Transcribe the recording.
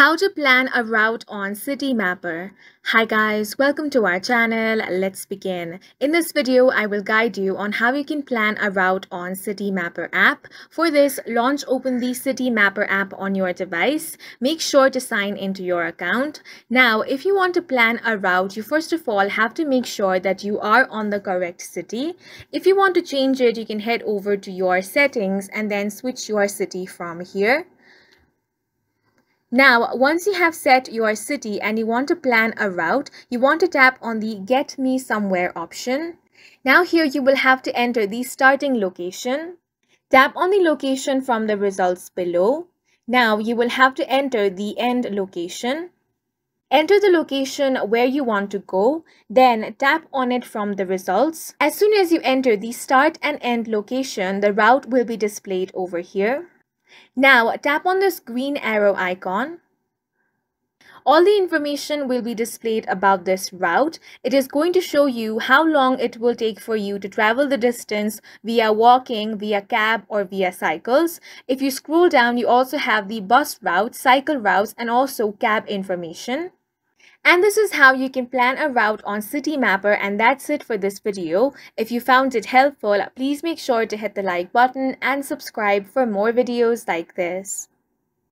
How to plan a route on City Mapper. Hi guys, welcome to our channel. Let's begin. In this video, I will guide you on how you can plan a route on City Mapper app. For this, launch open the City Mapper app on your device. Make sure to sign into your account. Now, if you want to plan a route, you first of all have to make sure that you are on the correct city. If you want to change it, you can head over to your settings and then switch your city from here. Now, once you have set your city and you want to plan a route, you want to tap on the Get Me Somewhere option. Now here you will have to enter the starting location. Tap on the location from the results below. Now you will have to enter the end location. Enter the location where you want to go, then tap on it from the results. As soon as you enter the start and end location, the route will be displayed over here. Now tap on this green arrow icon. All the information will be displayed about this route. It is going to show you how long it will take for you to travel the distance via walking, via cab or via cycles. If you scroll down, you also have the bus route, cycle routes and also cab information. And this is how you can plan a route on City Mapper and that's it for this video. If you found it helpful, please make sure to hit the like button and subscribe for more videos like this.